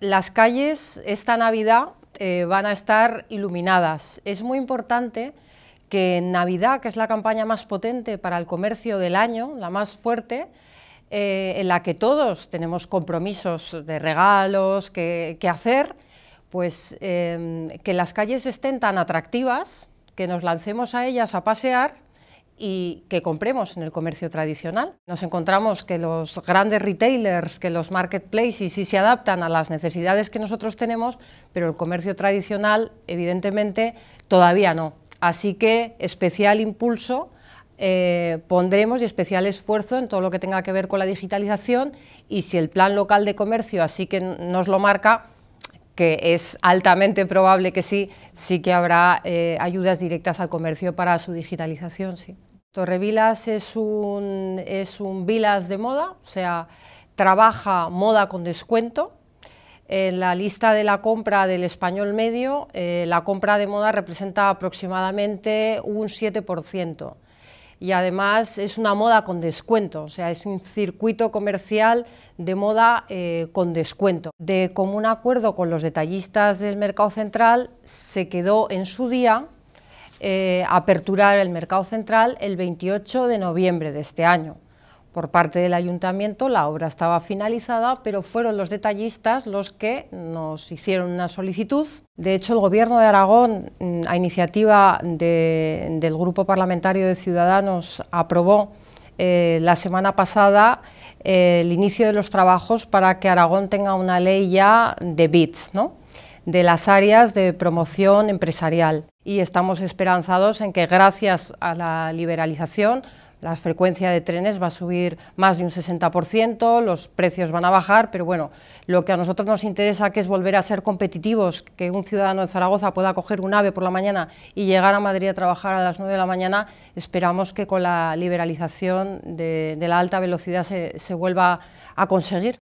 las calles esta Navidad eh, van a estar iluminadas. Es muy importante que en Navidad, que es la campaña más potente para el comercio del año, la más fuerte, eh, en la que todos tenemos compromisos de regalos que, hacer, pues eh, que las calles estén tan atractivas, que nos lancemos a ellas a pasear y que compremos en el comercio tradicional. Nos encontramos que los grandes retailers, que los marketplaces sí se adaptan a las necesidades que nosotros tenemos, pero el comercio tradicional, evidentemente, todavía no. Así que especial impulso eh, pondremos y especial esfuerzo en todo lo que tenga que ver con la digitalización y si el plan local de comercio así que nos lo marca, que es altamente probable que sí, sí que habrá eh, ayudas directas al comercio para su digitalización, sí. Torrevilas es un, es un vilas de moda, o sea, trabaja moda con descuento. En la lista de la compra del español medio, eh, la compra de moda representa aproximadamente un 7%. Y además es una moda con descuento, o sea, es un circuito comercial de moda eh, con descuento. De común acuerdo con los detallistas del mercado central, se quedó en su día eh, aperturar el mercado central el 28 de noviembre de este año. Por parte del ayuntamiento la obra estaba finalizada, pero fueron los detallistas los que nos hicieron una solicitud. De hecho, el Gobierno de Aragón, mm, a iniciativa del Grupo Parlamentario de Ciudadanos, aprobó eh, la semana pasada eh, el inicio de los trabajos para que Aragón tenga una ley ya de BITS. ¿no? de las áreas de promoción empresarial y estamos esperanzados en que gracias a la liberalización la frecuencia de trenes va a subir más de un 60%, los precios van a bajar, pero bueno, lo que a nosotros nos interesa que es volver a ser competitivos, que un ciudadano de Zaragoza pueda coger un ave por la mañana y llegar a Madrid a trabajar a las 9 de la mañana, esperamos que con la liberalización de, la alta velocidad se vuelva a conseguir.